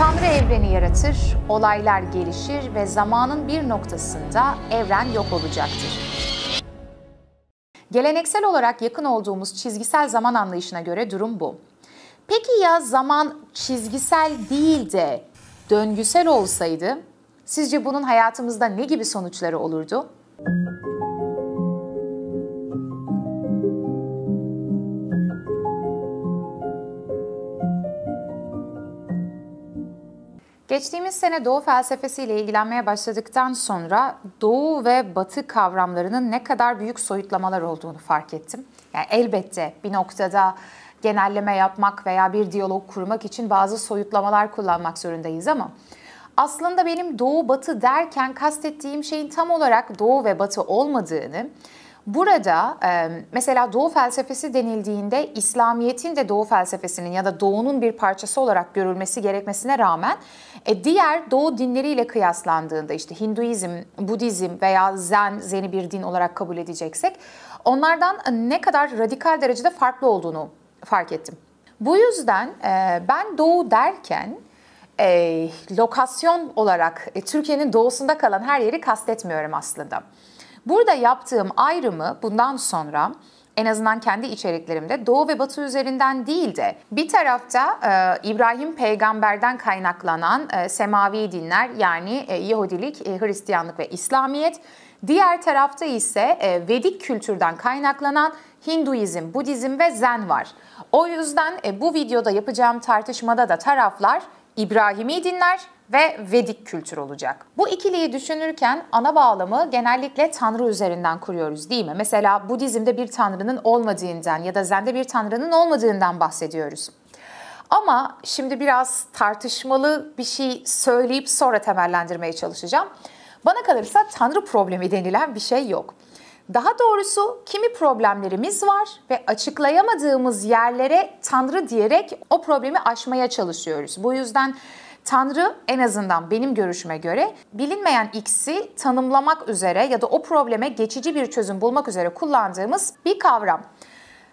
Tanrı evreni yaratır, olaylar gelişir ve zamanın bir noktasında evren yok olacaktır. Geleneksel olarak yakın olduğumuz çizgisel zaman anlayışına göre durum bu. Peki ya zaman çizgisel değil de döngüsel olsaydı sizce bunun hayatımızda ne gibi sonuçları olurdu? Geçtiğimiz sene Doğu felsefesiyle ilgilenmeye başladıktan sonra Doğu ve Batı kavramlarının ne kadar büyük soyutlamalar olduğunu fark ettim. Yani elbette bir noktada genelleme yapmak veya bir diyalog kurmak için bazı soyutlamalar kullanmak zorundayız ama aslında benim doğu batı derken kastettiğim şeyin tam olarak doğu ve batı olmadığını Burada mesela Doğu felsefesi denildiğinde İslamiyet'in de Doğu felsefesinin ya da Doğu'nun bir parçası olarak görülmesi gerekmesine rağmen e, diğer Doğu dinleriyle kıyaslandığında işte Hinduizm, Budizm veya Zen, Zen'i bir din olarak kabul edeceksek onlardan e, ne kadar radikal derecede farklı olduğunu fark ettim. Bu yüzden e, ben Doğu derken e, lokasyon olarak e, Türkiye'nin doğusunda kalan her yeri kastetmiyorum aslında. Burada yaptığım ayrımı bundan sonra en azından kendi içeriklerimde doğu ve batı üzerinden değil de bir tarafta e, İbrahim peygamberden kaynaklanan e, semavi dinler yani e, Yahudilik, e, Hristiyanlık ve İslamiyet diğer tarafta ise e, Vedik kültürden kaynaklanan Hinduizm, Budizm ve Zen var. O yüzden e, bu videoda yapacağım tartışmada da taraflar İbrahimi dinler, ve Vedik kültür olacak. Bu ikiliyi düşünürken ana bağlamı genellikle tanrı üzerinden kuruyoruz değil mi? Mesela Budizm'de bir tanrının olmadığından ya da Zen'de bir tanrının olmadığından bahsediyoruz. Ama şimdi biraz tartışmalı bir şey söyleyip sonra temellendirmeye çalışacağım. Bana kalırsa tanrı problemi denilen bir şey yok. Daha doğrusu kimi problemlerimiz var ve açıklayamadığımız yerlere tanrı diyerek o problemi aşmaya çalışıyoruz. Bu yüzden Tanrı en azından benim görüşüme göre bilinmeyen X'i tanımlamak üzere ya da o probleme geçici bir çözüm bulmak üzere kullandığımız bir kavram.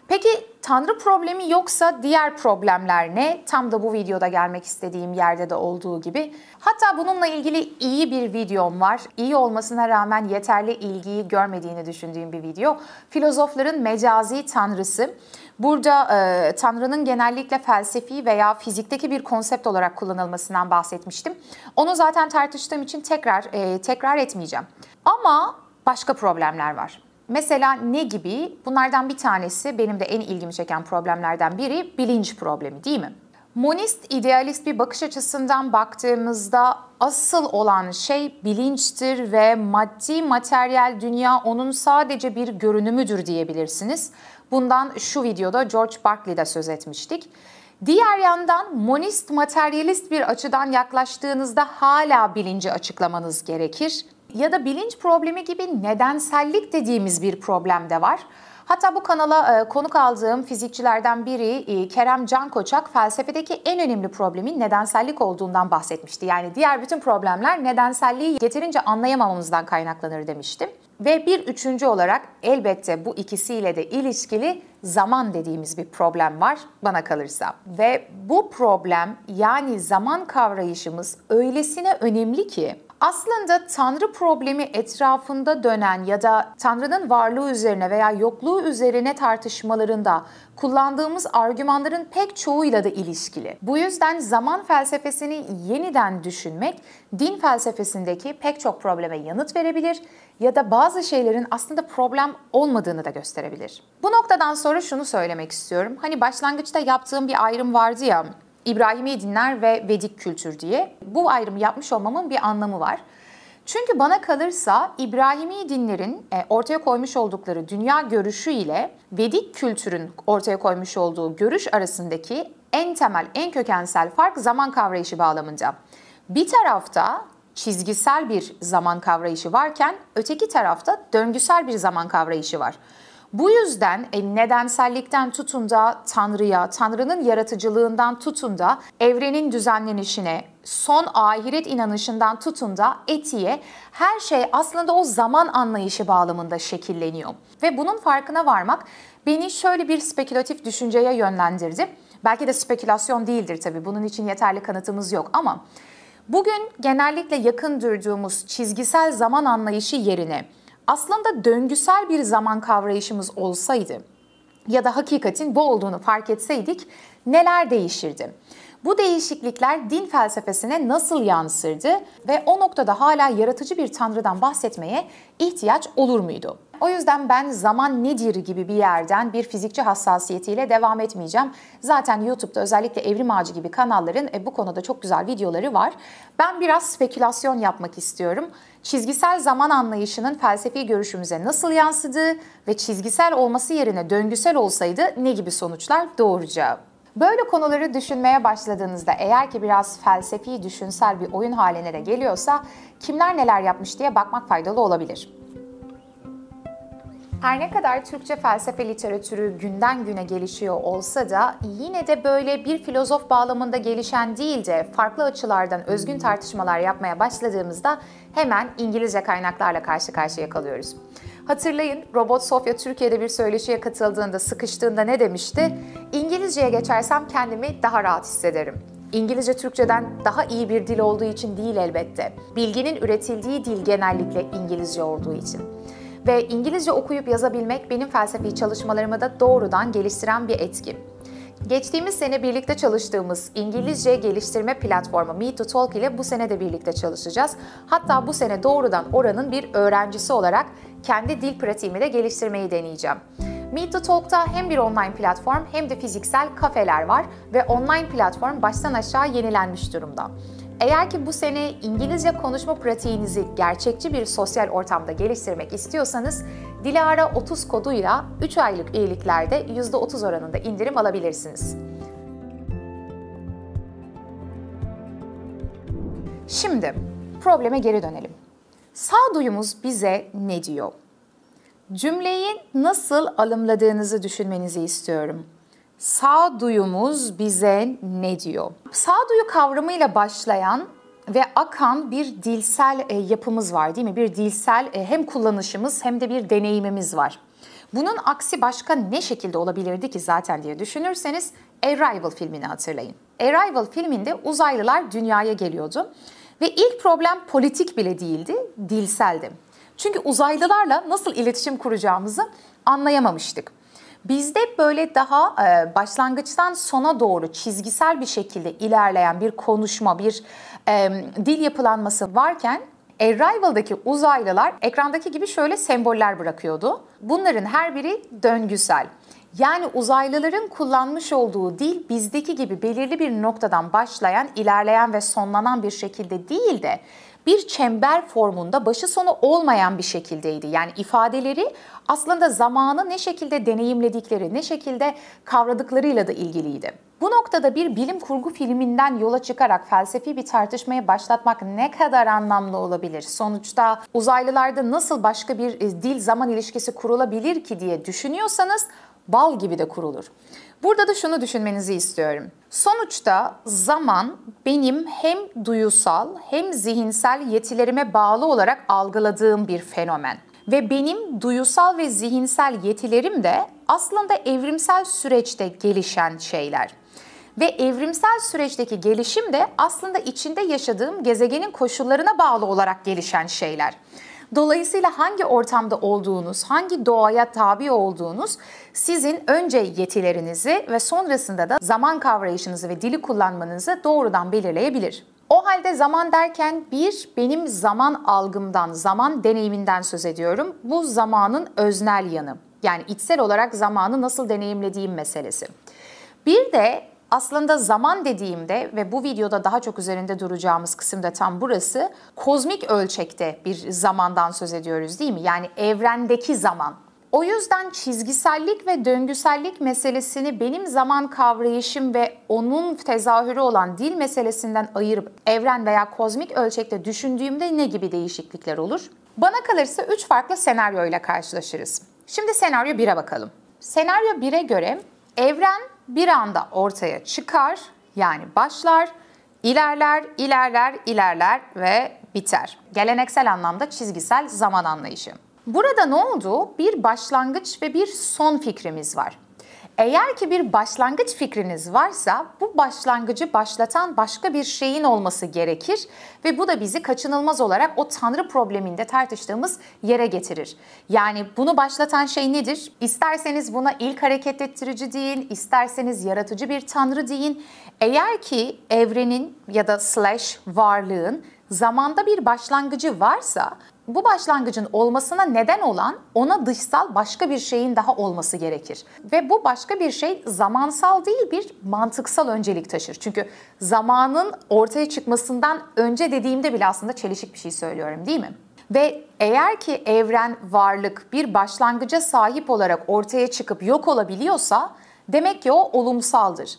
Peki Tanrı problemi yoksa diğer problemler ne? Tam da bu videoda gelmek istediğim yerde de olduğu gibi. Hatta bununla ilgili iyi bir videom var. İyi olmasına rağmen yeterli ilgiyi görmediğini düşündüğüm bir video. Filozofların mecazi tanrısı. Burada e, Tanrı'nın genellikle felsefi veya fizikteki bir konsept olarak kullanılmasından bahsetmiştim. Onu zaten tartıştığım için tekrar e, tekrar etmeyeceğim. Ama başka problemler var. Mesela ne gibi? Bunlardan bir tanesi benim de en ilgimi çeken problemlerden biri bilinç problemi değil mi? Monist idealist bir bakış açısından baktığımızda asıl olan şey bilinçtir ve maddi materyal dünya onun sadece bir görünümüdür diyebilirsiniz. Bundan şu videoda George Barclay'de söz etmiştik. Diğer yandan monist materyalist bir açıdan yaklaştığınızda hala bilinci açıklamanız gerekir. Ya da bilinç problemi gibi nedensellik dediğimiz bir problem de var. Hatta bu kanala e, konuk aldığım fizikçilerden biri e, Kerem Can Koçak felsefedeki en önemli problemin nedensellik olduğundan bahsetmişti. Yani diğer bütün problemler nedenselliği yeterince anlayamamamızdan kaynaklanır demiştim. Ve bir üçüncü olarak elbette bu ikisiyle de ilişkili zaman dediğimiz bir problem var bana kalırsa. Ve bu problem yani zaman kavrayışımız öylesine önemli ki aslında Tanrı problemi etrafında dönen ya da Tanrı'nın varlığı üzerine veya yokluğu üzerine tartışmalarında kullandığımız argümanların pek çoğuyla da ilişkili. Bu yüzden zaman felsefesini yeniden düşünmek din felsefesindeki pek çok probleme yanıt verebilir ya da bazı şeylerin aslında problem olmadığını da gösterebilir. Bu noktadan sonra şunu söylemek istiyorum. Hani başlangıçta yaptığım bir ayrım vardı ya İbrahimi dinler ve Vedik kültür diye. Bu ayrımı yapmış olmamın bir anlamı var. Çünkü bana kalırsa İbrahimi dinlerin e, ortaya koymuş oldukları dünya görüşü ile Vedik kültürün ortaya koymuş olduğu görüş arasındaki en temel, en kökensel fark zaman kavrayışı bağlamında. Bir tarafta çizgisel bir zaman kavrayışı varken öteki tarafta döngüsel bir zaman kavrayışı var. Bu yüzden e, nedensellikten tutun da Tanrı'ya, Tanrı'nın yaratıcılığından tutun da evrenin düzenlenişine, son ahiret inanışından tutun da etiğe her şey aslında o zaman anlayışı bağlamında şekilleniyor. Ve bunun farkına varmak beni şöyle bir spekülatif düşünceye yönlendirdi. Belki de spekülasyon değildir tabii bunun için yeterli kanıtımız yok ama bugün genellikle yakın durduğumuz çizgisel zaman anlayışı yerine aslında döngüsel bir zaman kavrayışımız olsaydı ya da hakikatin bu olduğunu fark etseydik neler değişirdi? Bu değişiklikler din felsefesine nasıl yansırdı ve o noktada hala yaratıcı bir tanrıdan bahsetmeye ihtiyaç olur muydu? O yüzden ben zaman nedir gibi bir yerden bir fizikçi hassasiyetiyle devam etmeyeceğim. Zaten YouTube'da özellikle Evrim Ağacı gibi kanalların e, bu konuda çok güzel videoları var. Ben biraz spekülasyon yapmak istiyorum çizgisel zaman anlayışının felsefi görüşümüze nasıl yansıdığı ve çizgisel olması yerine döngüsel olsaydı ne gibi sonuçlar doğuracağı. Böyle konuları düşünmeye başladığınızda eğer ki biraz felsefi, düşünsel bir oyun haline de geliyorsa kimler neler yapmış diye bakmak faydalı olabilir. Her ne kadar Türkçe felsefe literatürü günden güne gelişiyor olsa da yine de böyle bir filozof bağlamında gelişen değil de farklı açılardan özgün tartışmalar yapmaya başladığımızda hemen İngilizce kaynaklarla karşı karşıya kalıyoruz. Hatırlayın Robot Sofya Türkiye'de bir söyleşiye katıldığında sıkıştığında ne demişti? İngilizceye geçersem kendimi daha rahat hissederim. İngilizce Türkçeden daha iyi bir dil olduğu için değil elbette. Bilginin üretildiği dil genellikle İngilizce olduğu için ve İngilizce okuyup yazabilmek benim felsefi çalışmalarımı da doğrudan geliştiren bir etki. Geçtiğimiz sene birlikte çalıştığımız İngilizce geliştirme platformu Me to Talk ile bu sene de birlikte çalışacağız. Hatta bu sene doğrudan oranın bir öğrencisi olarak kendi dil pratiğimi de geliştirmeyi deneyeceğim. Meet the Talk'ta hem bir online platform hem de fiziksel kafeler var ve online platform baştan aşağı yenilenmiş durumda. Eğer ki bu sene İngilizce konuşma pratiğinizi gerçekçi bir sosyal ortamda geliştirmek istiyorsanız Dilara 30 koduyla 3 aylık üyeliklerde %30 oranında indirim alabilirsiniz. Şimdi probleme geri dönelim. Sağduyumuz bize ne diyor? Cümleyi nasıl alımladığınızı düşünmenizi istiyorum. Sağ duyumuz bize ne diyor? Sağduyu kavramıyla başlayan ve akan bir dilsel e, yapımız var değil mi? Bir dilsel e, hem kullanışımız hem de bir deneyimimiz var. Bunun aksi başka ne şekilde olabilirdi ki zaten diye düşünürseniz Arrival filmini hatırlayın. Arrival filminde uzaylılar dünyaya geliyordu ve ilk problem politik bile değildi, dilseldi. Çünkü uzaylılarla nasıl iletişim kuracağımızı anlayamamıştık. Bizde böyle daha e, başlangıçtan sona doğru çizgisel bir şekilde ilerleyen bir konuşma, bir dil yapılanması varken Arrival'daki uzaylılar ekrandaki gibi şöyle semboller bırakıyordu. Bunların her biri döngüsel. Yani uzaylıların kullanmış olduğu dil bizdeki gibi belirli bir noktadan başlayan, ilerleyen ve sonlanan bir şekilde değil de bir çember formunda başı sonu olmayan bir şekildeydi. Yani ifadeleri aslında zamanı ne şekilde deneyimledikleri, ne şekilde kavradıklarıyla da ilgiliydi. Bu noktada bir bilim kurgu filminden yola çıkarak felsefi bir tartışmaya başlatmak ne kadar anlamlı olabilir? Sonuçta uzaylılarda nasıl başka bir e, dil zaman ilişkisi kurulabilir ki diye düşünüyorsanız bal gibi de kurulur. Burada da şunu düşünmenizi istiyorum. Sonuçta zaman benim hem duyusal hem zihinsel yetilerime bağlı olarak algıladığım bir fenomen ve benim duyusal ve zihinsel yetilerim de aslında evrimsel süreçte gelişen şeyler. Ve evrimsel süreçteki gelişim de aslında içinde yaşadığım gezegenin koşullarına bağlı olarak gelişen şeyler. Dolayısıyla hangi ortamda olduğunuz, hangi doğaya tabi olduğunuz sizin önce yetilerinizi ve sonrasında da zaman kavrayışınızı ve dili kullanmanızı doğrudan belirleyebilir. O halde zaman derken bir benim zaman algımdan, zaman deneyiminden söz ediyorum. Bu zamanın öznel yanı. Yani içsel olarak zamanı nasıl deneyimlediğim meselesi. Bir de aslında zaman dediğimde ve bu videoda daha çok üzerinde duracağımız kısım da tam burası. Kozmik ölçekte bir zamandan söz ediyoruz değil mi? Yani evrendeki zaman. O yüzden çizgisellik ve döngüsellik meselesini benim zaman kavrayışım ve onun tezahürü olan dil meselesinden ayırıp evren veya kozmik ölçekte düşündüğümde ne gibi değişiklikler olur? Bana kalırsa 3 farklı senaryo ile karşılaşırız. Şimdi senaryo 1'e bakalım. Senaryo 1'e göre evren bir anda ortaya çıkar yani başlar, ilerler, ilerler, ilerler ve biter. Geleneksel anlamda çizgisel zaman anlayışı. Burada ne oldu? Bir başlangıç ve bir son fikrimiz var. Eğer ki bir başlangıç fikriniz varsa bu başlangıcı başlatan başka bir şeyin olması gerekir ve bu da bizi kaçınılmaz olarak o tanrı probleminde tartıştığımız yere getirir. Yani bunu başlatan şey nedir? İsterseniz buna ilk hareket ettirici deyin, isterseniz yaratıcı bir tanrı deyin. Eğer ki evrenin ya da slash varlığın zamanda bir başlangıcı varsa bu başlangıcın olmasına neden olan ona dışsal başka bir şeyin daha olması gerekir. Ve bu başka bir şey zamansal değil bir mantıksal öncelik taşır. Çünkü zamanın ortaya çıkmasından önce dediğimde bile aslında çelişik bir şey söylüyorum değil mi? Ve eğer ki evren, varlık bir başlangıca sahip olarak ortaya çıkıp yok olabiliyorsa demek ki o olumsaldır.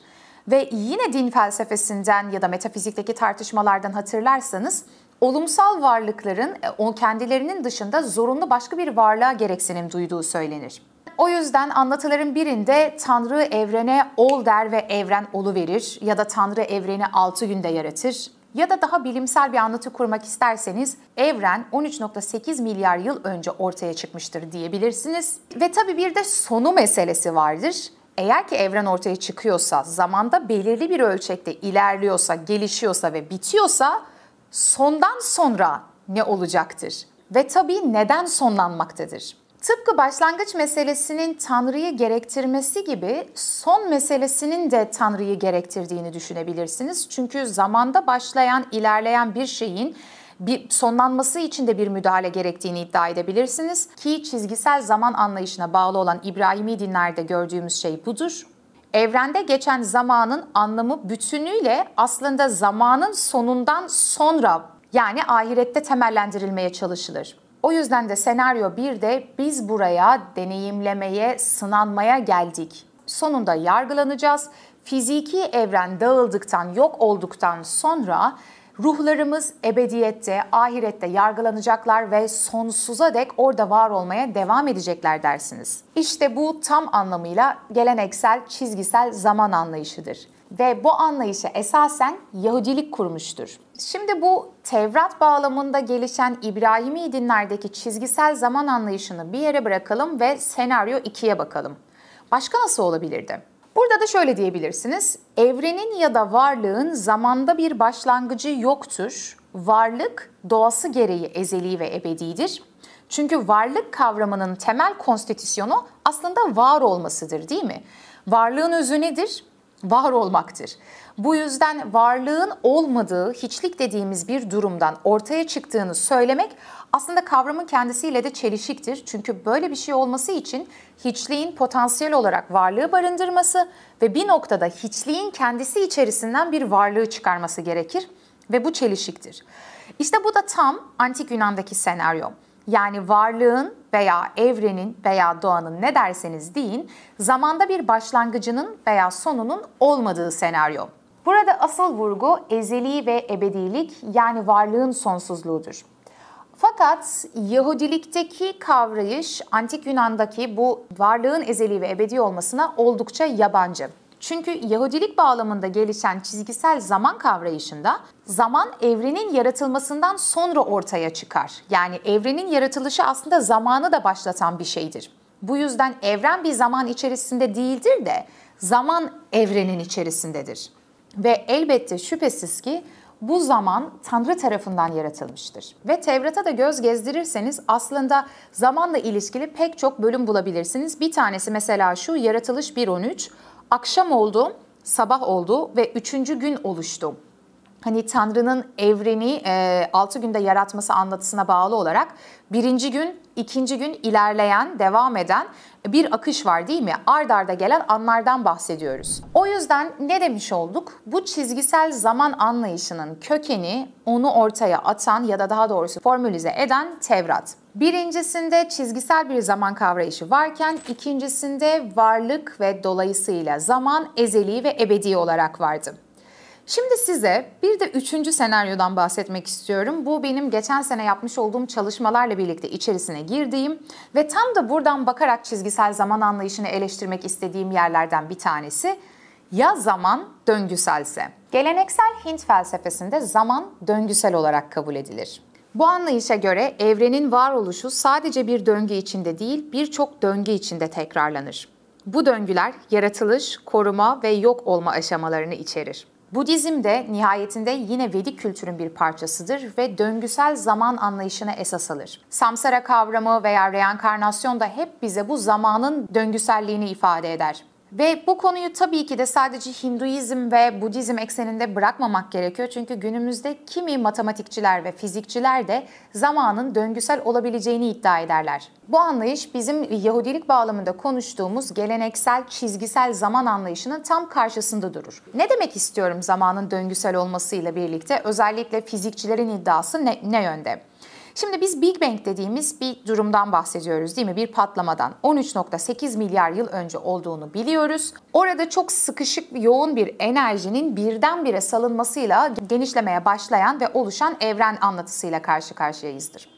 Ve yine din felsefesinden ya da metafizikteki tartışmalardan hatırlarsanız olumsal varlıkların e, kendilerinin dışında zorunlu başka bir varlığa gereksinim duyduğu söylenir. O yüzden anlatıların birinde Tanrı evrene ol der ve evren olu verir ya da Tanrı evreni 6 günde yaratır. Ya da daha bilimsel bir anlatı kurmak isterseniz evren 13.8 milyar yıl önce ortaya çıkmıştır diyebilirsiniz. Ve tabii bir de sonu meselesi vardır. Eğer ki evren ortaya çıkıyorsa, zamanda belirli bir ölçekte ilerliyorsa, gelişiyorsa ve bitiyorsa sondan sonra ne olacaktır? Ve tabii neden sonlanmaktadır? Tıpkı başlangıç meselesinin Tanrı'yı gerektirmesi gibi son meselesinin de Tanrı'yı gerektirdiğini düşünebilirsiniz. Çünkü zamanda başlayan, ilerleyen bir şeyin bir sonlanması için de bir müdahale gerektiğini iddia edebilirsiniz ki çizgisel zaman anlayışına bağlı olan İbrahimi dinlerde gördüğümüz şey budur evrende geçen zamanın anlamı bütünüyle aslında zamanın sonundan sonra yani ahirette temellendirilmeye çalışılır. O yüzden de senaryo bir de biz buraya deneyimlemeye, sınanmaya geldik. Sonunda yargılanacağız. Fiziki evren dağıldıktan, yok olduktan sonra Ruhlarımız ebediyette, ahirette yargılanacaklar ve sonsuza dek orada var olmaya devam edecekler dersiniz. İşte bu tam anlamıyla geleneksel, çizgisel zaman anlayışıdır ve bu anlayışı esasen Yahudilik kurmuştur. Şimdi bu Tevrat bağlamında gelişen İbrahimi dinlerdeki çizgisel zaman anlayışını bir yere bırakalım ve senaryo ikiye bakalım. Başka nasıl olabilirdi? Burada da şöyle diyebilirsiniz. Evrenin ya da varlığın zamanda bir başlangıcı yoktur. Varlık doğası gereği ezeli ve ebedidir. Çünkü varlık kavramının temel konstitüsyonu aslında var olmasıdır değil mi? Varlığın özü nedir? Var olmaktır. Bu yüzden varlığın olmadığı hiçlik dediğimiz bir durumdan ortaya çıktığını söylemek aslında kavramın kendisiyle de çelişiktir. Çünkü böyle bir şey olması için hiçliğin potansiyel olarak varlığı barındırması ve bir noktada hiçliğin kendisi içerisinden bir varlığı çıkarması gerekir ve bu çelişiktir. İşte bu da tam antik Yunan'daki senaryo. Yani varlığın veya evrenin veya doğanın ne derseniz deyin, zamanda bir başlangıcının veya sonunun olmadığı senaryo. Burada asıl vurgu ezeli ve ebedilik yani varlığın sonsuzluğudur. Fakat Yahudilikteki kavrayış antik Yunan'daki bu varlığın ezeli ve ebedi olmasına oldukça yabancı. Çünkü Yahudilik bağlamında gelişen çizgisel zaman kavrayışında zaman evrenin yaratılmasından sonra ortaya çıkar. Yani evrenin yaratılışı aslında zamanı da başlatan bir şeydir. Bu yüzden evren bir zaman içerisinde değildir de zaman evrenin içerisindedir. Ve elbette şüphesiz ki bu zaman Tanrı tarafından yaratılmıştır. Ve Tevrat'a da göz gezdirirseniz aslında zamanla ilişkili pek çok bölüm bulabilirsiniz. Bir tanesi mesela şu Yaratılış 1.13 akşam oldu, sabah oldu ve üçüncü gün oluştu. Hani Tanrı'nın evreni e, 6 günde yaratması anlatısına bağlı olarak birinci gün, ikinci gün ilerleyen, devam eden bir akış var değil mi? Ard arda gelen anlardan bahsediyoruz. O yüzden ne demiş olduk? Bu çizgisel zaman anlayışının kökeni onu ortaya atan ya da daha doğrusu formülize eden Tevrat. Birincisinde çizgisel bir zaman kavrayışı varken ikincisinde varlık ve dolayısıyla zaman ezeli ve ebedi olarak vardı. Şimdi size bir de üçüncü senaryodan bahsetmek istiyorum. Bu benim geçen sene yapmış olduğum çalışmalarla birlikte içerisine girdiğim ve tam da buradan bakarak çizgisel zaman anlayışını eleştirmek istediğim yerlerden bir tanesi. Ya zaman döngüselse? Geleneksel Hint felsefesinde zaman döngüsel olarak kabul edilir. Bu anlayışa göre evrenin varoluşu sadece bir döngü içinde değil, birçok döngü içinde tekrarlanır. Bu döngüler yaratılış, koruma ve yok olma aşamalarını içerir. Budizm de nihayetinde yine Vedik kültürün bir parçasıdır ve döngüsel zaman anlayışına esas alır. Samsara kavramı veya reenkarnasyon da hep bize bu zamanın döngüselliğini ifade eder. Ve bu konuyu tabii ki de sadece Hinduizm ve Budizm ekseninde bırakmamak gerekiyor. Çünkü günümüzde kimi matematikçiler ve fizikçiler de zamanın döngüsel olabileceğini iddia ederler. Bu anlayış bizim Yahudilik bağlamında konuştuğumuz geleneksel çizgisel zaman anlayışının tam karşısında durur. Ne demek istiyorum zamanın döngüsel olmasıyla birlikte özellikle fizikçilerin iddiası ne, ne yönde? Şimdi biz Big Bang dediğimiz bir durumdan bahsediyoruz değil mi? Bir patlamadan 13.8 milyar yıl önce olduğunu biliyoruz. Orada çok sıkışık, yoğun bir enerjinin birdenbire salınmasıyla genişlemeye başlayan ve oluşan evren anlatısıyla karşı karşıyayızdır.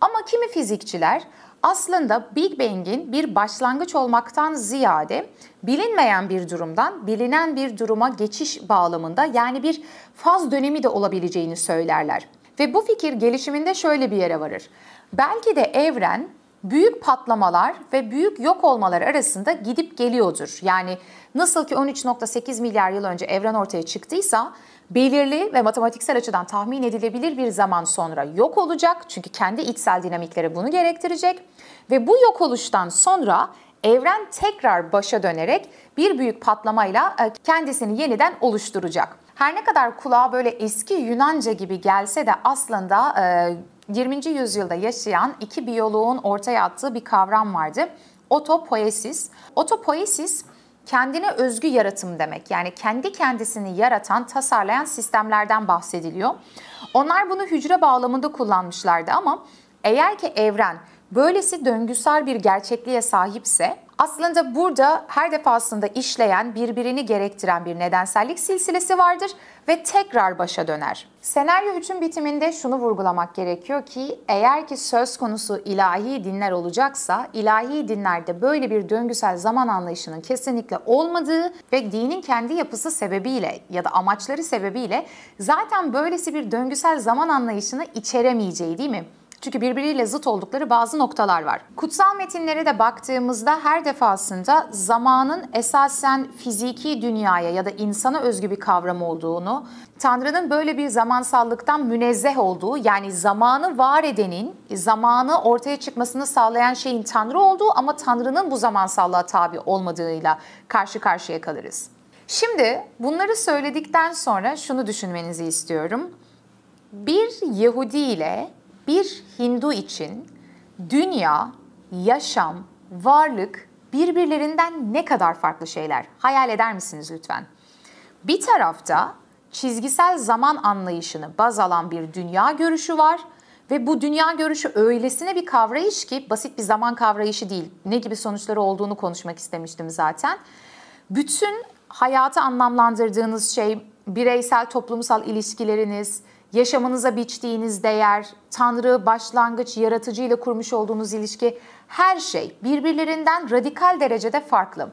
Ama kimi fizikçiler aslında Big Bang'in bir başlangıç olmaktan ziyade bilinmeyen bir durumdan bilinen bir duruma geçiş bağlamında yani bir faz dönemi de olabileceğini söylerler. Ve bu fikir gelişiminde şöyle bir yere varır. Belki de evren büyük patlamalar ve büyük yok olmalar arasında gidip geliyordur. Yani nasıl ki 13.8 milyar yıl önce evren ortaya çıktıysa belirli ve matematiksel açıdan tahmin edilebilir bir zaman sonra yok olacak. Çünkü kendi içsel dinamikleri bunu gerektirecek ve bu yok oluştan sonra evren tekrar başa dönerek bir büyük patlamayla e, kendisini yeniden oluşturacak. Her ne kadar kulağa böyle eski Yunanca gibi gelse de aslında 20. E, yüzyılda yaşayan iki biyoloğun ortaya attığı bir kavram vardı. Otopoesis. Otopoesis kendine özgü yaratım demek. Yani kendi kendisini yaratan, tasarlayan sistemlerden bahsediliyor. Onlar bunu hücre bağlamında kullanmışlardı ama eğer ki evren Böylesi döngüsel bir gerçekliğe sahipse aslında burada her defasında işleyen, birbirini gerektiren bir nedensellik silsilesi vardır ve tekrar başa döner. Senaryo 3'ün bitiminde şunu vurgulamak gerekiyor ki eğer ki söz konusu ilahi dinler olacaksa ilahi dinlerde böyle bir döngüsel zaman anlayışının kesinlikle olmadığı ve dinin kendi yapısı sebebiyle ya da amaçları sebebiyle zaten böylesi bir döngüsel zaman anlayışını içeremeyeceği değil mi? Çünkü birbiriyle zıt oldukları bazı noktalar var. Kutsal metinlere de baktığımızda her defasında zamanın esasen fiziki dünyaya ya da insana özgü bir kavram olduğunu, Tanrı'nın böyle bir zamansallıktan münezzeh olduğu yani zamanı var edenin, zamanı ortaya çıkmasını sağlayan şeyin Tanrı olduğu ama Tanrı'nın bu zamansallığa tabi olmadığıyla karşı karşıya kalırız. Şimdi bunları söyledikten sonra şunu düşünmenizi istiyorum. Bir Yahudi ile bir Hindu için dünya, yaşam, varlık birbirlerinden ne kadar farklı şeyler? Hayal eder misiniz lütfen? Bir tarafta çizgisel zaman anlayışını baz alan bir dünya görüşü var ve bu dünya görüşü öylesine bir kavrayış ki basit bir zaman kavrayışı değil. Ne gibi sonuçları olduğunu konuşmak istemiştim zaten. Bütün hayatı anlamlandırdığınız şey bireysel toplumsal ilişkileriniz, yaşamınıza biçtiğiniz değer, tanrı, başlangıç, yaratıcı ile kurmuş olduğunuz ilişki her şey birbirlerinden radikal derecede farklı.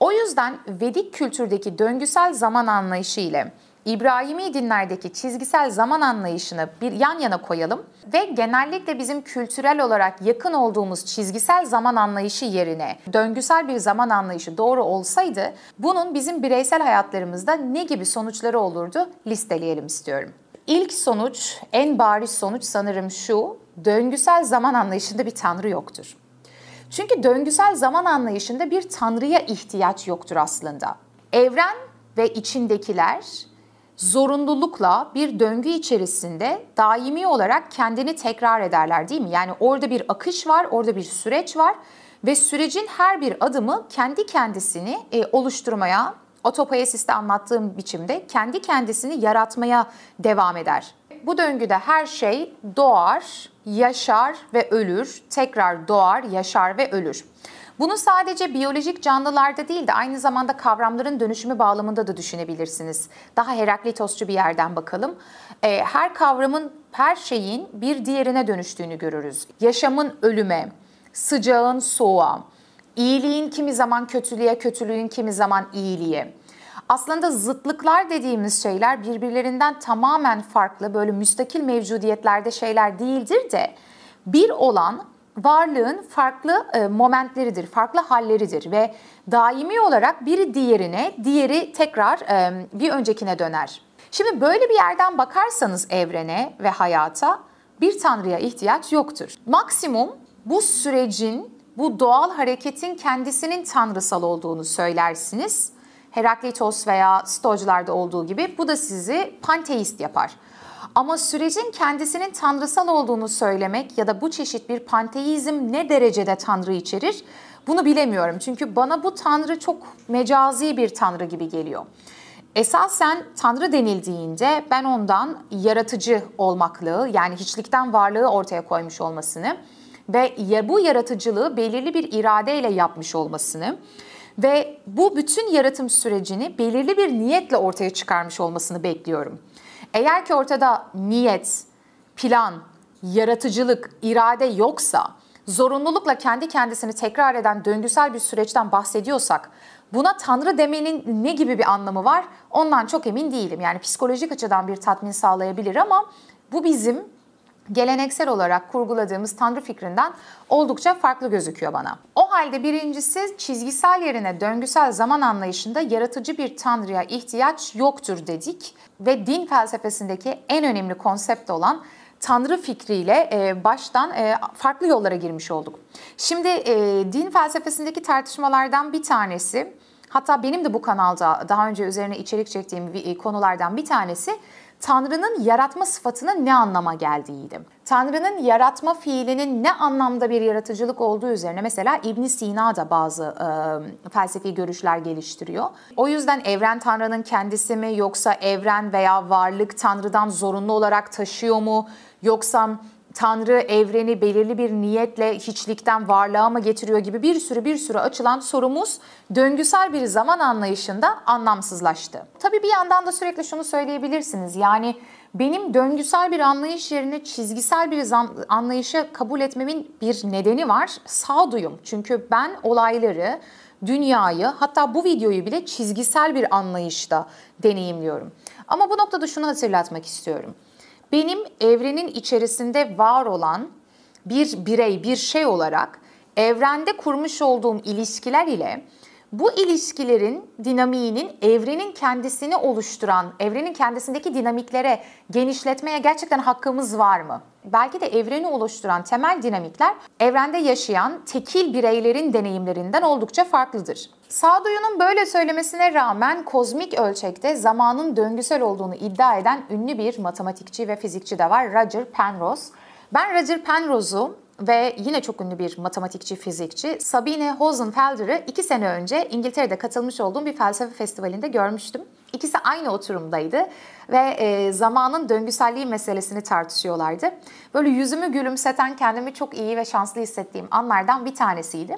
O yüzden Vedik kültürdeki döngüsel zaman anlayışı ile İbrahimi dinlerdeki çizgisel zaman anlayışını bir yan yana koyalım ve genellikle bizim kültürel olarak yakın olduğumuz çizgisel zaman anlayışı yerine döngüsel bir zaman anlayışı doğru olsaydı bunun bizim bireysel hayatlarımızda ne gibi sonuçları olurdu listeleyelim istiyorum. İlk sonuç, en bariz sonuç sanırım şu, döngüsel zaman anlayışında bir tanrı yoktur. Çünkü döngüsel zaman anlayışında bir tanrıya ihtiyaç yoktur aslında. Evren ve içindekiler zorunlulukla bir döngü içerisinde daimi olarak kendini tekrar ederler değil mi? Yani orada bir akış var, orada bir süreç var ve sürecin her bir adımı kendi kendisini e, oluşturmaya Otopoyesis'te anlattığım biçimde kendi kendisini yaratmaya devam eder. Bu döngüde her şey doğar, yaşar ve ölür, tekrar doğar, yaşar ve ölür. Bunu sadece biyolojik canlılarda değil de aynı zamanda kavramların dönüşümü bağlamında da düşünebilirsiniz. Daha Heraklitosçu bir yerden bakalım. Ee, her kavramın, her şeyin bir diğerine dönüştüğünü görürüz. Yaşamın ölüme, sıcağın soğuğa, İyiliğin kimi zaman kötülüğe, kötülüğün kimi zaman iyiliğe. Aslında zıtlıklar dediğimiz şeyler birbirlerinden tamamen farklı böyle müstakil mevcudiyetlerde şeyler değildir de bir olan varlığın farklı e, momentleridir, farklı halleridir ve daimi olarak biri diğerine, diğeri tekrar e, bir öncekine döner. Şimdi böyle bir yerden bakarsanız evrene ve hayata bir tanrıya ihtiyaç yoktur. Maksimum bu sürecin bu doğal hareketin kendisinin tanrısal olduğunu söylersiniz. Heraklitos veya Stoacılarda olduğu gibi bu da sizi panteist yapar. Ama sürecin kendisinin tanrısal olduğunu söylemek ya da bu çeşit bir panteizm ne derecede tanrı içerir bunu bilemiyorum. Çünkü bana bu tanrı çok mecazi bir tanrı gibi geliyor. Esasen tanrı denildiğinde ben ondan yaratıcı olmaklığı yani hiçlikten varlığı ortaya koymuş olmasını ve bu yaratıcılığı belirli bir iradeyle yapmış olmasını ve bu bütün yaratım sürecini belirli bir niyetle ortaya çıkarmış olmasını bekliyorum. Eğer ki ortada niyet, plan, yaratıcılık, irade yoksa, zorunlulukla kendi kendisini tekrar eden döngüsel bir süreçten bahsediyorsak, buna tanrı demenin ne gibi bir anlamı var? Ondan çok emin değilim. Yani psikolojik açıdan bir tatmin sağlayabilir ama bu bizim geleneksel olarak kurguladığımız tanrı fikrinden oldukça farklı gözüküyor bana. O halde birincisi çizgisel yerine döngüsel zaman anlayışında yaratıcı bir tanrıya ihtiyaç yoktur dedik ve din felsefesindeki en önemli konsept olan tanrı fikriyle e, baştan e, farklı yollara girmiş olduk. Şimdi e, din felsefesindeki tartışmalardan bir tanesi hatta benim de bu kanalda daha önce üzerine içerik çektiğim konulardan bir tanesi Tanrı'nın yaratma sıfatının ne anlama geldiğiydi. Tanrı'nın yaratma fiilinin ne anlamda bir yaratıcılık olduğu üzerine mesela İbn Sina da bazı e, felsefi görüşler geliştiriyor. O yüzden evren Tanrı'nın kendisi mi yoksa evren veya varlık Tanrı'dan zorunlu olarak taşıyor mu yoksa Tanrı evreni belirli bir niyetle hiçlikten varlığa mı getiriyor gibi bir sürü bir sürü açılan sorumuz döngüsel bir zaman anlayışında anlamsızlaştı. Tabii bir yandan da sürekli şunu söyleyebilirsiniz. Yani benim döngüsel bir anlayış yerine çizgisel bir anlayışı kabul etmemin bir nedeni var. Sağduyum. Çünkü ben olayları, dünyayı hatta bu videoyu bile çizgisel bir anlayışta deneyimliyorum. Ama bu noktada şunu hatırlatmak istiyorum benim evrenin içerisinde var olan bir birey, bir şey olarak evrende kurmuş olduğum ilişkiler ile bu ilişkilerin dinamiğinin evrenin kendisini oluşturan, evrenin kendisindeki dinamiklere genişletmeye gerçekten hakkımız var mı? Belki de evreni oluşturan temel dinamikler evrende yaşayan tekil bireylerin deneyimlerinden oldukça farklıdır. Sağduyunun böyle söylemesine rağmen kozmik ölçekte zamanın döngüsel olduğunu iddia eden ünlü bir matematikçi ve fizikçi de var Roger Penrose. Ben Roger Penrose'u ve yine çok ünlü bir matematikçi, fizikçi Sabine Hosenfelder'ı iki sene önce İngiltere'de katılmış olduğum bir felsefe festivalinde görmüştüm. İkisi aynı oturumdaydı ve e, zamanın döngüselliği meselesini tartışıyorlardı. Böyle yüzümü gülümseten, kendimi çok iyi ve şanslı hissettiğim anlardan bir tanesiydi.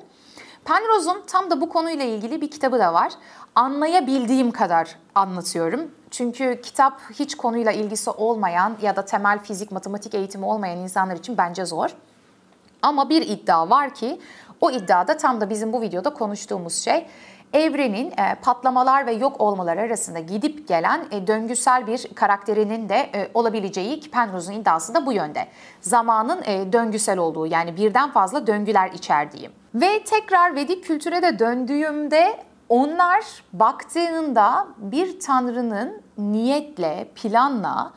Penrose'un tam da bu konuyla ilgili bir kitabı da var. Anlayabildiğim kadar anlatıyorum. Çünkü kitap hiç konuyla ilgisi olmayan ya da temel fizik, matematik eğitimi olmayan insanlar için bence zor. Ama bir iddia var ki o iddiada tam da bizim bu videoda konuştuğumuz şey evrenin e, patlamalar ve yok olmalar arasında gidip gelen e, döngüsel bir karakterinin de e, olabileceği ki Penrose'un iddiası da bu yönde. Zamanın e, döngüsel olduğu yani birden fazla döngüler içerdiği. Ve tekrar Vedik kültüre de döndüğümde onlar baktığında bir tanrının niyetle, planla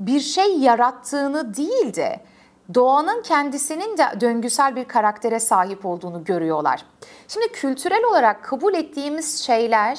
bir şey yarattığını değil de doğanın kendisinin de döngüsel bir karaktere sahip olduğunu görüyorlar. Şimdi kültürel olarak kabul ettiğimiz şeyler,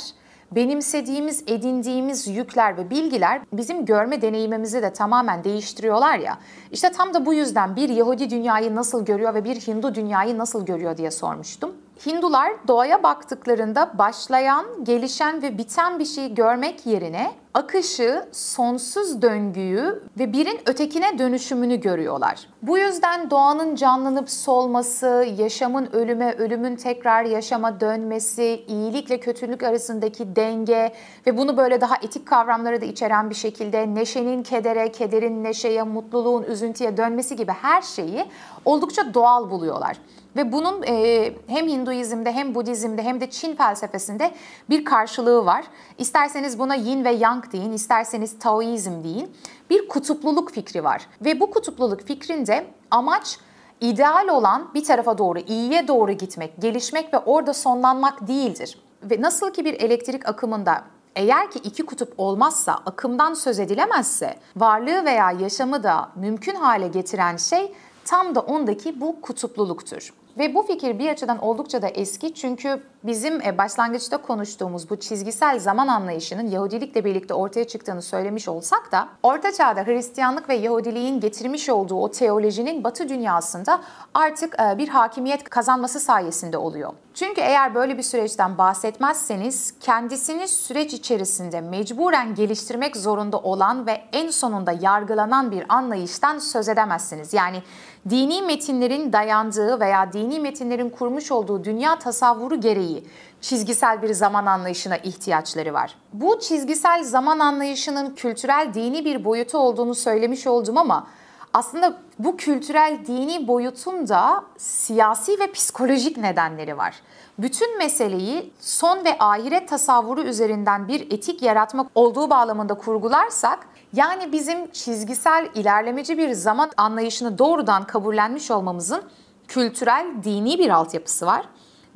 benimsediğimiz, edindiğimiz yükler ve bilgiler bizim görme deneyimimizi de tamamen değiştiriyorlar ya. İşte tam da bu yüzden bir Yahudi dünyayı nasıl görüyor ve bir Hindu dünyayı nasıl görüyor diye sormuştum. Hindular doğaya baktıklarında başlayan, gelişen ve biten bir şeyi görmek yerine akışı, sonsuz döngüyü ve birin ötekine dönüşümünü görüyorlar. Bu yüzden doğanın canlanıp solması, yaşamın ölüme, ölümün tekrar yaşama dönmesi, iyilikle kötülük arasındaki denge ve bunu böyle daha etik kavramları da içeren bir şekilde neşenin kedere, kederin neşeye, mutluluğun üzüntüye dönmesi gibi her şeyi oldukça doğal buluyorlar. Ve bunun e, hem Hinduizm'de hem Budizm'de hem de Çin felsefesinde bir karşılığı var. İsterseniz buna Yin ve Yang deyin, isterseniz Taoizm deyin. Bir kutupluluk fikri var. Ve bu kutupluluk fikrinde amaç ideal olan bir tarafa doğru, iyiye doğru gitmek, gelişmek ve orada sonlanmak değildir. Ve nasıl ki bir elektrik akımında eğer ki iki kutup olmazsa, akımdan söz edilemezse, varlığı veya yaşamı da mümkün hale getiren şey tam da ondaki bu kutupluluktur. Ve bu fikir bir açıdan oldukça da eski çünkü bizim e, başlangıçta konuştuğumuz bu çizgisel zaman anlayışının Yahudilikle birlikte ortaya çıktığını söylemiş olsak da Orta Çağ'da Hristiyanlık ve Yahudiliğin getirmiş olduğu o teolojinin Batı dünyasında artık e, bir hakimiyet kazanması sayesinde oluyor. Çünkü eğer böyle bir süreçten bahsetmezseniz kendisini süreç içerisinde mecburen geliştirmek zorunda olan ve en sonunda yargılanan bir anlayıştan söz edemezsiniz. Yani dini metinlerin dayandığı veya dini metinlerin kurmuş olduğu dünya tasavvuru gereği çizgisel bir zaman anlayışına ihtiyaçları var. Bu çizgisel zaman anlayışının kültürel dini bir boyutu olduğunu söylemiş oldum ama aslında bu kültürel dini boyutun da siyasi ve psikolojik nedenleri var. Bütün meseleyi son ve ahiret tasavvuru üzerinden bir etik yaratmak olduğu bağlamında kurgularsak, yani bizim çizgisel ilerlemeci bir zaman anlayışını doğrudan kabullenmiş olmamızın kültürel, dini bir altyapısı var.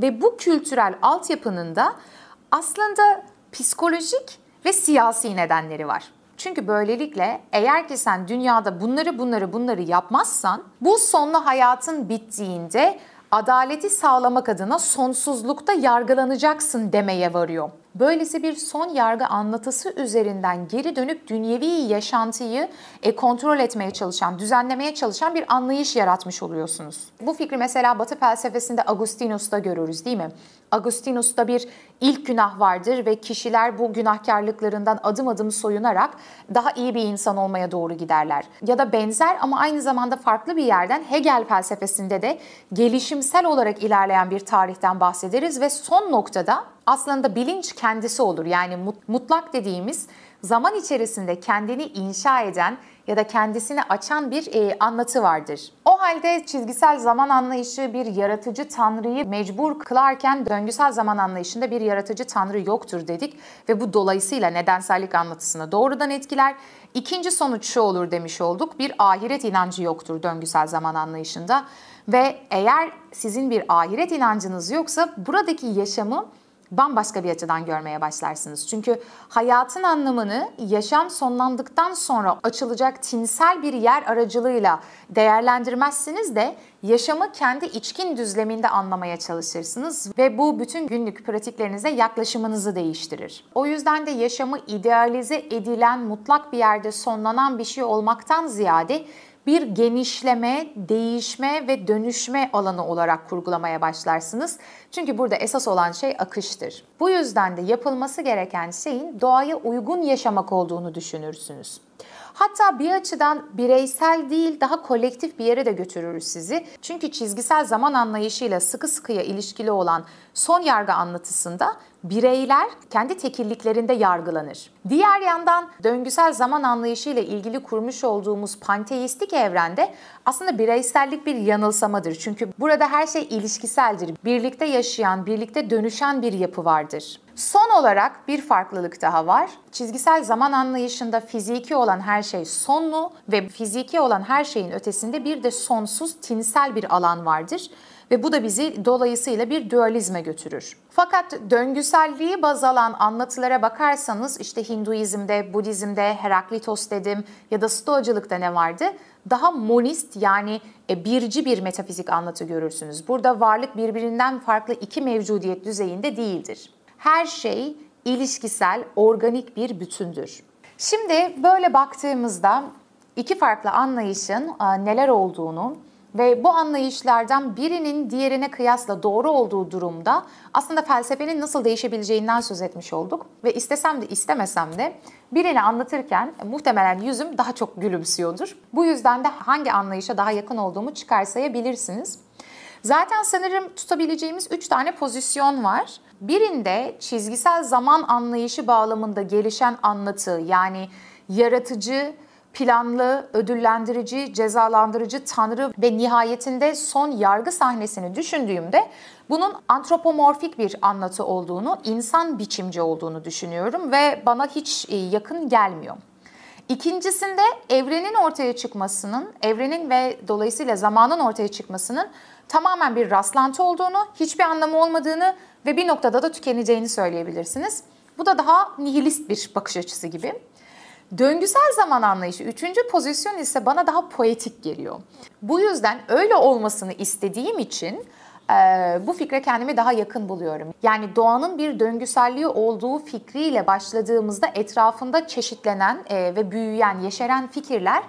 Ve bu kültürel altyapının da aslında psikolojik ve siyasi nedenleri var. Çünkü böylelikle eğer ki sen dünyada bunları bunları bunları yapmazsan bu sonlu hayatın bittiğinde adaleti sağlamak adına sonsuzlukta yargılanacaksın demeye varıyor. Böylesi bir son yargı anlatısı üzerinden geri dönüp dünyevi yaşantıyı e, kontrol etmeye çalışan, düzenlemeye çalışan bir anlayış yaratmış oluyorsunuz. Bu fikri mesela Batı felsefesinde Agustinus'ta görürüz değil mi? Agustinus'ta bir ilk günah vardır ve kişiler bu günahkarlıklarından adım adım soyunarak daha iyi bir insan olmaya doğru giderler. Ya da benzer ama aynı zamanda farklı bir yerden Hegel felsefesinde de gelişimsel olarak ilerleyen bir tarihten bahsederiz ve son noktada aslında bilinç kendisi olur. Yani mutlak dediğimiz zaman içerisinde kendini inşa eden ya da kendisini açan bir e, anlatı vardır. O halde çizgisel zaman anlayışı bir yaratıcı tanrıyı mecbur kılarken döngüsel zaman anlayışında bir yaratıcı tanrı yoktur dedik ve bu dolayısıyla nedensellik anlatısını doğrudan etkiler. İkinci sonuç şu olur demiş olduk. Bir ahiret inancı yoktur döngüsel zaman anlayışında ve eğer sizin bir ahiret inancınız yoksa buradaki yaşamı bambaşka bir açıdan görmeye başlarsınız. Çünkü hayatın anlamını yaşam sonlandıktan sonra açılacak tinsel bir yer aracılığıyla değerlendirmezsiniz de yaşamı kendi içkin düzleminde anlamaya çalışırsınız ve bu bütün günlük pratiklerinize yaklaşımınızı değiştirir. O yüzden de yaşamı idealize edilen mutlak bir yerde sonlanan bir şey olmaktan ziyade bir genişleme, değişme ve dönüşme alanı olarak kurgulamaya başlarsınız. Çünkü burada esas olan şey akıştır. Bu yüzden de yapılması gereken şeyin doğaya uygun yaşamak olduğunu düşünürsünüz. Hatta bir açıdan bireysel değil daha kolektif bir yere de götürürüz sizi. Çünkü çizgisel zaman anlayışıyla sıkı sıkıya ilişkili olan son yargı anlatısında bireyler kendi tekilliklerinde yargılanır. Diğer yandan döngüsel zaman anlayışıyla ilgili kurmuş olduğumuz panteistik evrende aslında bireysellik bir yanılsamadır. Çünkü burada her şey ilişkiseldir. Birlikte yaşayan, birlikte dönüşen bir yapı vardır. Son olarak bir farklılık daha var. Çizgisel zaman anlayışında fiziki olan her şey sonlu ve fiziki olan her şeyin ötesinde bir de sonsuz tinsel bir alan vardır ve bu da bizi dolayısıyla bir dualizme götürür. Fakat döngüselliği baz alan anlatılara bakarsanız işte Hinduizm'de, Budizm'de, Heraklitos dedim ya da Stoacılık'ta ne vardı? Daha monist yani e, birci bir metafizik anlatı görürsünüz. Burada varlık birbirinden farklı iki mevcudiyet düzeyinde değildir. Her şey ilişkisel, organik bir bütündür. Şimdi böyle baktığımızda iki farklı anlayışın e, neler olduğunu ve bu anlayışlardan birinin diğerine kıyasla doğru olduğu durumda aslında felsefenin nasıl değişebileceğinden söz etmiş olduk. Ve istesem de istemesem de birini anlatırken muhtemelen yüzüm daha çok gülümsüyordur. Bu yüzden de hangi anlayışa daha yakın olduğumu çıkarsayabilirsiniz. Zaten sanırım tutabileceğimiz 3 tane pozisyon var. Birinde çizgisel zaman anlayışı bağlamında gelişen anlatı yani yaratıcı, planlı, ödüllendirici, cezalandırıcı tanrı ve nihayetinde son yargı sahnesini düşündüğümde bunun antropomorfik bir anlatı olduğunu, insan biçimci olduğunu düşünüyorum ve bana hiç e, yakın gelmiyor. İkincisinde evrenin ortaya çıkmasının, evrenin ve dolayısıyla zamanın ortaya çıkmasının tamamen bir rastlantı olduğunu, hiçbir anlamı olmadığını ve bir noktada da tükeneceğini söyleyebilirsiniz. Bu da daha nihilist bir bakış açısı gibi. Döngüsel zaman anlayışı üçüncü pozisyon ise bana daha poetik geliyor. Bu yüzden öyle olmasını istediğim için e, bu fikre kendimi daha yakın buluyorum. Yani doğanın bir döngüselliği olduğu fikriyle başladığımızda etrafında çeşitlenen e, ve büyüyen, yeşeren fikirler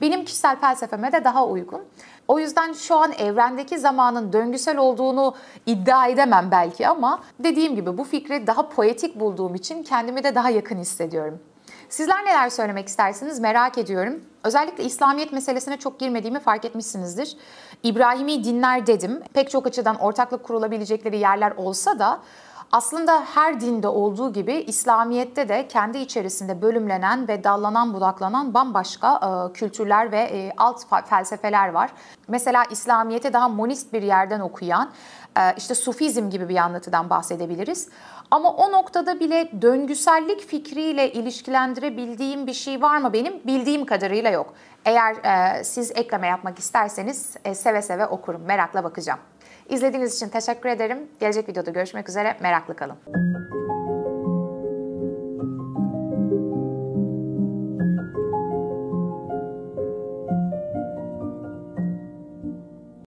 benim kişisel felsefeme de daha uygun. O yüzden şu an evrendeki zamanın döngüsel olduğunu iddia edemem belki ama dediğim gibi bu fikri daha poetik bulduğum için kendimi de daha yakın hissediyorum. Sizler neler söylemek istersiniz merak ediyorum. Özellikle İslamiyet meselesine çok girmediğimi fark etmişsinizdir. İbrahimi dinler dedim. Pek çok açıdan ortaklık kurulabilecekleri yerler olsa da aslında her dinde olduğu gibi İslamiyet'te de kendi içerisinde bölümlenen ve dallanan budaklanan bambaşka e, kültürler ve e, alt felsefeler var. Mesela İslamiyet'e daha monist bir yerden okuyan e, işte Sufizm gibi bir anlatıdan bahsedebiliriz. Ama o noktada bile döngüsellik fikriyle ilişkilendirebildiğim bir şey var mı benim? Bildiğim kadarıyla yok. Eğer e, siz ekleme yapmak isterseniz e, seve seve okurum. Merakla bakacağım. İzlediğiniz için teşekkür ederim. Gelecek videoda görüşmek üzere. Meraklı kalın.